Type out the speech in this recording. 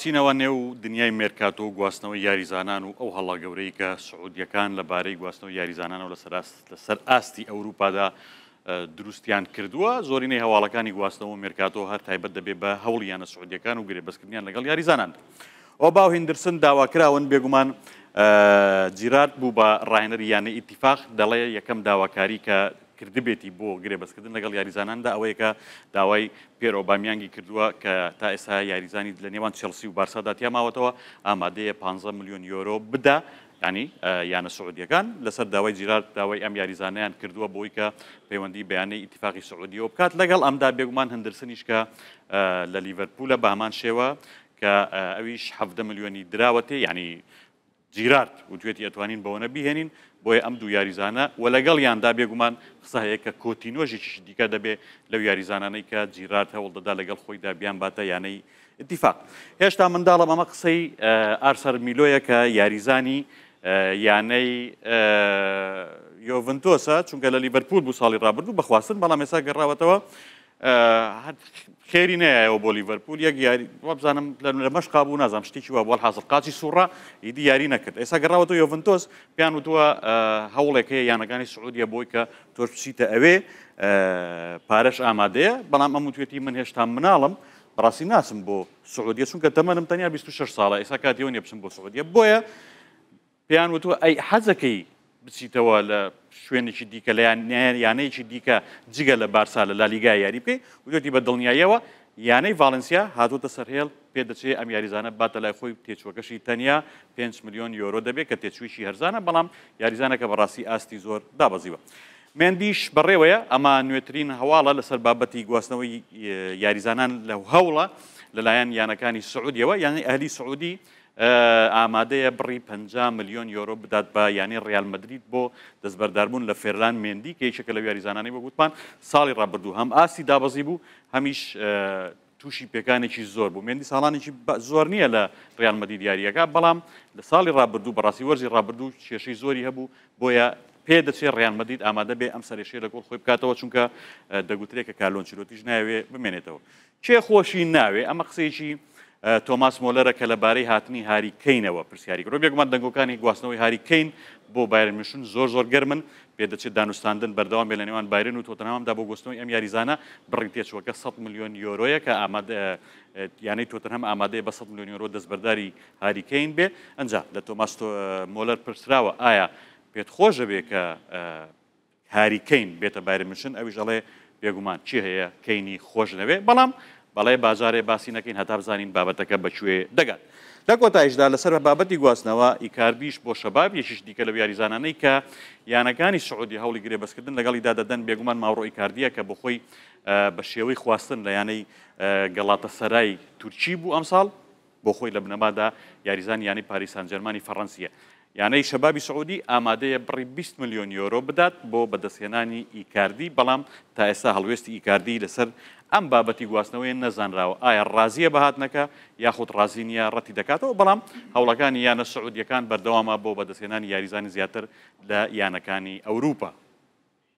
چینەوە نێو دنیای مێرکاتۆ و گواستنەوەی یاریزانان و ئەو هەڵا گەورەی کە سعودیەکان لەبارەی گواستنەوە یاریزانانەوە لە سەر ئاستی ئەوروپادا دروستیان کردووە زۆرینەی هەواڵەکانی گواستنەوە مێرکاتۆ هەر تایبەت دەبێت بە هەوڵیانە سعودیەکان و گرێ بەسکردیان لەگەڵ یاریزانان. ئەو باو هندرسن داواکراون بێگومان جیرات بوو بە ڕاهێنەر یانە ئیتیفاق دەڵێ یەکەم داواکاری کە کردبێتی بۆ گرێبەسکردن لەگەڵ یاریزاناندا ئەوەیەکە داوای پێرۆبامیانگی کردووە کە تا ئێستا یاریزانی لە نێوان چلسی و بارساداتیا ماوەتەوە ئامادەیە 15 میلیۆن یۆرۆ بدا ینی یانە سعودیەکان لەسەر داوای جیرار داوای ئەم یاریزانیان کردووە بۆی کە پەیوەندی بەیانەی ئیتفاقی سعودیەوە بکات لەگەڵ ئەمدا بێگومان هەندرسنیشکە لە لیڤەرپولە بە هەمان شێوە کە ئەویش 7 میلیۆنی دراوەتێ ینی جیرات و توێتی ئەتوانین بەوەنە بهێنین بۆیە ئەم دوو یاریزانە و لەگەڵ یاندا بێگومان قسەهەیە کە کۆتینۆژێکیش دیکە دەبێت لەو یاریزانانەی کە جیرات هەوڵدەدا لەگەڵ خۆیدا بیان باتە یانەی اتفاق هێشتا منداڵە ئەمە قسەی ئارسەر میلۆیە کە یاریزانی یانەی یۆڤنتۆسە چونکە لە لیبەرپول بوو ساڵی ڕابردوو بەخواستن بەڵام ێسا گەڕاوەتەوە خێری نەیەەوە بۆ لیڤەرپول یەک یاری بزانم لە مەشقا بوو نازانم شتێکی وە بۆڵ حاضر قاچی سوڕە ئیدی یاری نەکرد ئێستا گەڕاوەوە یڤنتۆس پیان وتووە هەوڵێکەیە یانەکانی سعودیە بۆی کە تۆر بچیتە ئەوێ پارەش ئامادەیە بەڵام ئەم توێتی من هێشتا مناڵم ڕاستی ناسم بۆ سعودیە چونکە تەمەنم تەنیا 26 ساڵە ئێستا کاتیەوە نیە بچم بۆ سعودیە بۆیە پێیان وتووە ئەی حەزەکەی بچیتەوە لە شوێنێکی دیکە لە یانەیەکی دیکە جگە لە بارسا لە لالیگای یاری بکەی وتی بە دڵنیاییەوە یانەی ڤالنسیا هاتوتە سەرهێڵ پێدەچێت ئەم یاریزانە باتە لای خۆی تێچوەکەشی تەنیا 5 میلیۆن یۆرۆ دەبێت کە تێچویشی هەرزانە بەڵام یاریزانە کە بەڕاستی ئاستی زۆر دابەزیوە. مێندیش بەڕێوەیە ئەمە نوێترین هەواڵە لەسەر بابەتی گواستنەوەی یاریزانان لە هەوڵە لەلایەن یانەکانی سعودیەوە یانی ئەهلی سعودی ئامادەیە بڕی 50 میلیۆن یۆرۆ بدات بە یانی ڕال مدریت بۆ دەستبەرداربوون لە فێرلان مێندی کێشەکە لە یاریزانانی بە گوتمان ساڵی ڕابردوو هەم ئاسی دابەزی بوو هەمیش تووشی پێکانێکی زۆر بوو مێندی ساڵانێکی زۆر نییە لە ڕیانمەدی دیارریەکە بەڵام لە ساڵی ڕابردوو بەڕاستی وەرزی ڕابردوو کێشەی زۆری هەبوو بۆیە پێدەچێت ڕیانمەدید ئامادە بێ ئەم سەرێشێ لە گۆڵ خۆی بکاتەوە چونکە دەگوترێکە کارلۆنچیرۆتیش ناوێ بمێنێتەوە. چێ خۆشی ناوێ ئەمە قسێکی تۆماس مۆلەرە کە لەبارەی هاتنی هاری کەینەوە پرسیاری ڕۆبێکمان دەنگۆکانی گواستنەوەی هاری کەین بۆ بایرمیشن زۆر زۆر گەرمن پێدەچێت دانوستاندن بەردەوام بێ لە نێوان بایرن و تۆتەنامدا بۆ گۆستنەوەی ئەم یاریزانە بڕی تێچوەکە 100 میلیۆن یۆرۆیە کە ئامادە یانەی تۆتەنەم ئامادەەیە بە 100 میلیۆن یۆرۆ دەستبەرداری هاریکەین بێ ئەجا لە تۆماس مۆلەر پرسراوە ئایا پێت خۆشە بێ کە هاریکەین بێتە بایرمیشن ئەویش ئەڵێ بێگومان چی هەیە کەینی خۆش نەوێ بەڵام بەڵێ بازارێ باسی نەکەین هەتا بزانین بابەتەکە بەکوێ دەگات. لە کۆتایشدا لەسەر بابەتی گواستنەوە ئیکاربیش بۆ شەباب یەشش دیکە لە یاریزانانەی کە یانەکانی سعودی هەولی گرێ بەسکردن لەگەڵی دادەدەن بێگومان ماوڕۆی کاردیە کە بە خۆی بە شێوەی خواستن لە یانەی گەڵاتە سەرای تورکی بوو ئەمساڵ بۆ خۆی لە بنەمادا یاریزان یانی پاریسان جەرمانی فەڕەنسیە یانەی شەبابی سعودی ئامادەیە بڕی 20 میلیۆن یۆرۆ بدات بۆ بەدەستهێنانی ئیکاردی بەڵام تا ئێستا هەڵوێستی ئیکاردی لەسەر ئەم بابەتی گواستنەوەی نەزانراوە ئایا ڕازیە بەهاتنەکە یاخود ڕازینیە ڕەتی دەکاتەوە بەڵام هەوڵەکانی یانە سعودیەکان بەردەوامە بۆ بەدەستێنانی یاریزانی زیاتر لە یانەکانی ئەوروپا.